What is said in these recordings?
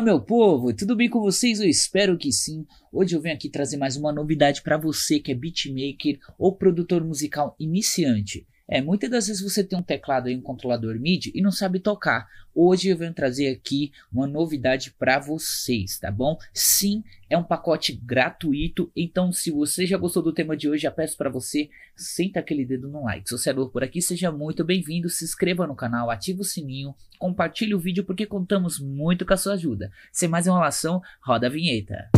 Olá, ah, meu povo, tudo bem com vocês? Eu espero que sim. Hoje eu venho aqui trazer mais uma novidade para você que é beatmaker ou produtor musical iniciante. É, muitas das vezes você tem um teclado e um controlador MIDI e não sabe tocar. Hoje eu venho trazer aqui uma novidade para vocês, tá bom? Sim, é um pacote gratuito, então se você já gostou do tema de hoje, já peço para você senta aquele dedo no like. Se você é novo por aqui, seja muito bem-vindo, se inscreva no canal, ative o sininho, compartilhe o vídeo porque contamos muito com a sua ajuda. Sem mais enrolação, roda a vinheta.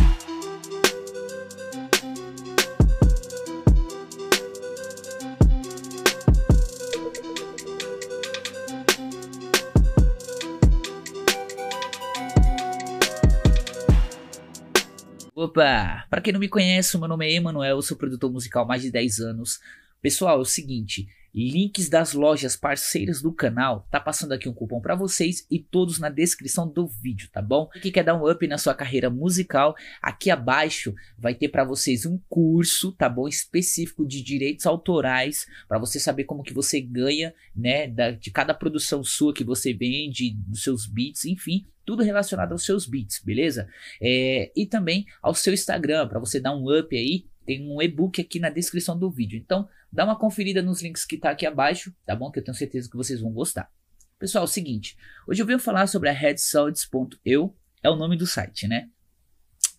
Opa! Para quem não me conhece, meu nome é Emanuel, sou produtor musical há mais de 10 anos. Pessoal, é o seguinte, links das lojas parceiras do canal. Tá passando aqui um cupom para vocês e todos na descrição do vídeo, tá bom? E que quer dar um up na sua carreira musical, aqui abaixo vai ter para vocês um curso, tá bom, específico de direitos autorais, para você saber como que você ganha, né, da, de cada produção sua que você vende, dos seus beats, enfim, tudo relacionado aos seus beats, beleza? É, e também ao seu Instagram, para você dar um up aí, tem um e-book aqui na descrição do vídeo. Então, dá uma conferida nos links que tá aqui abaixo, tá bom? Que eu tenho certeza que vocês vão gostar. Pessoal, é o seguinte, hoje eu venho falar sobre a headsolds.eu, é o nome do site, né?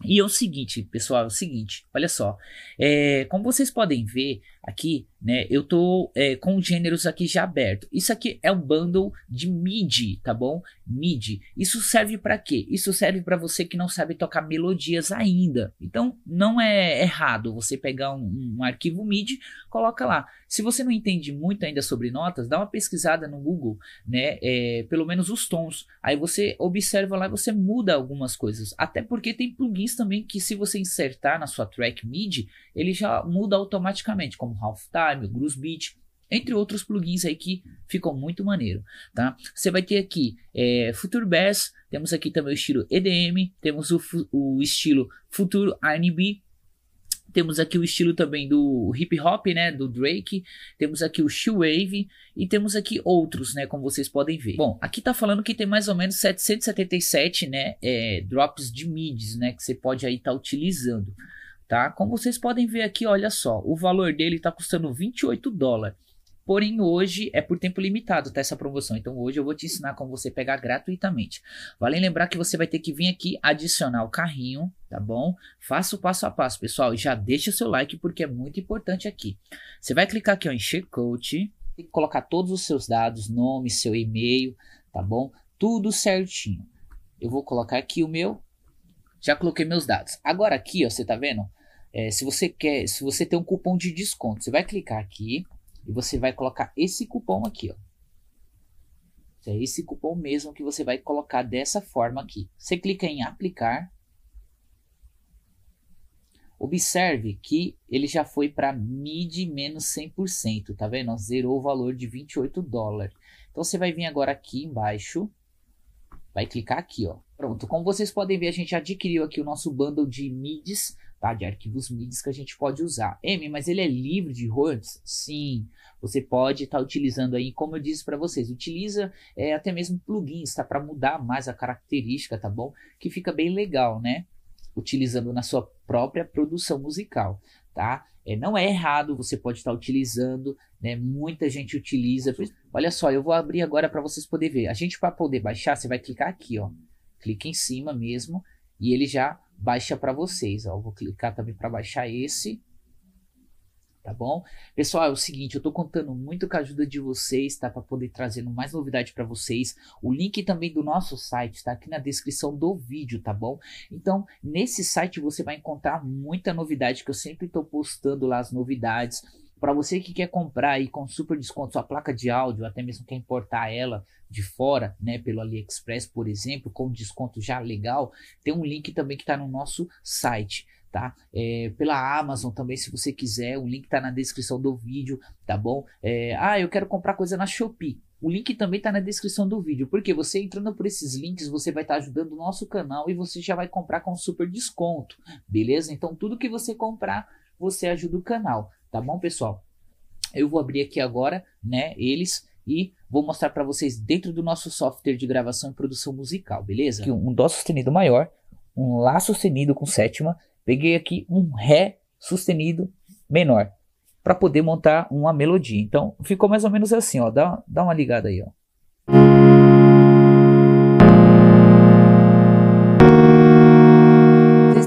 E é o seguinte, pessoal, é o seguinte, olha só, é, como vocês podem ver aqui, né, eu tô é, com gêneros aqui já aberto. Isso aqui é um bundle de MIDI, tá bom? MIDI. Isso serve para quê? Isso serve para você que não sabe tocar melodias ainda. Então, não é errado você pegar um, um arquivo MIDI, coloca lá. Se você não entende muito ainda sobre notas, dá uma pesquisada no Google, né, é, pelo menos os tons. Aí você observa lá, você muda algumas coisas, até porque tem plugins plugins também que se você insertar na sua track MIDI, ele já muda automaticamente, como Halftime, Groove Beat, entre outros plugins aí que ficam muito maneiro, tá? Você vai ter aqui é, Future Bass, temos aqui também o estilo EDM, temos o, o estilo Futuro R&B, temos aqui o estilo também do hip hop, né, do Drake, temos aqui o shoewave e temos aqui outros, né, como vocês podem ver. Bom, aqui tá falando que tem mais ou menos 777, né, é, drops de mids né, que você pode aí estar tá utilizando, tá? Como vocês podem ver aqui, olha só, o valor dele tá custando 28 dólares. Porém, hoje é por tempo limitado tá, essa promoção. Então, hoje eu vou te ensinar como você pegar gratuitamente. Vale lembrar que você vai ter que vir aqui adicionar o carrinho, tá bom? Faça o passo a passo, pessoal. Já deixa o seu like porque é muito importante aqui. Você vai clicar aqui ó, em Checkout, tem colocar todos os seus dados, nome, seu e-mail, tá bom? Tudo certinho. Eu vou colocar aqui o meu. Já coloquei meus dados. Agora aqui, ó, você tá vendo? É, se você quer, se você tem um cupom de desconto, você vai clicar aqui e você vai colocar esse cupom aqui, ó. É esse cupom mesmo que você vai colocar dessa forma aqui. Você clica em aplicar. Observe que ele já foi para mid menos 100%, tá vendo? Zerou o valor de 28 dólares. Então você vai vir agora aqui embaixo, vai clicar aqui, ó. Pronto, como vocês podem ver, a gente adquiriu aqui o nosso bundle de MIDs tá? de arquivos MIDI que a gente pode usar. M, mas ele é livre de royalties? Sim, você pode estar tá utilizando aí, como eu disse para vocês, utiliza é, até mesmo plugins, tá? Para mudar mais a característica, tá bom? Que fica bem legal, né? Utilizando na sua própria produção musical, tá? É, não é errado, você pode estar tá utilizando, né? Muita gente utiliza. Olha só, eu vou abrir agora para vocês poderem ver. A gente, para poder baixar, você vai clicar aqui, ó. Clica em cima mesmo e ele já baixa para vocês. Ó. vou clicar também para baixar esse. Tá bom? Pessoal, é o seguinte, eu estou contando muito com a ajuda de vocês, tá? Para poder trazer mais novidade para vocês. O link também do nosso site está aqui na descrição do vídeo, tá bom? Então, nesse site você vai encontrar muita novidade que eu sempre estou postando lá as novidades para você que quer comprar aí com super desconto sua placa de áudio, até mesmo quer importar ela de fora, né, pelo AliExpress, por exemplo, com desconto já legal, tem um link também que está no nosso site tá? É, pela Amazon também, se você quiser, o link tá na descrição do vídeo, tá bom? É, ah, eu quero comprar coisa na Shopee. O link também tá na descrição do vídeo, porque você entrando por esses links, você vai estar tá ajudando o nosso canal e você já vai comprar com super desconto, beleza? Então tudo que você comprar, você ajuda o canal tá bom, pessoal? Eu vou abrir aqui agora, né, eles e vou mostrar para vocês dentro do nosso software de gravação e produção musical, beleza? Aqui um dó sustenido maior, um lá sustenido com sétima, peguei aqui um ré sustenido menor para poder montar uma melodia. Então ficou mais ou menos assim, ó, dá, dá uma ligada aí, ó.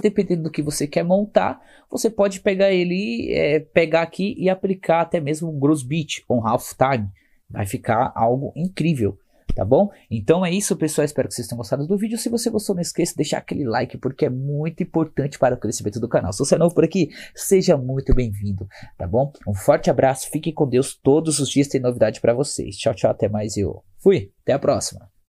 dependendo do que você quer montar, você pode pegar ele, é, pegar aqui e aplicar até mesmo um gross bit ou um half time. Vai ficar algo incrível tá bom? Então é isso, pessoal. Espero que vocês tenham gostado do vídeo. Se você gostou, não esqueça de deixar aquele like, porque é muito importante para o crescimento do canal. Se você é novo por aqui, seja muito bem-vindo, tá bom? Um forte abraço, fiquem com Deus. Todos os dias tem novidade para vocês. Tchau, tchau, até mais e eu fui. Até a próxima.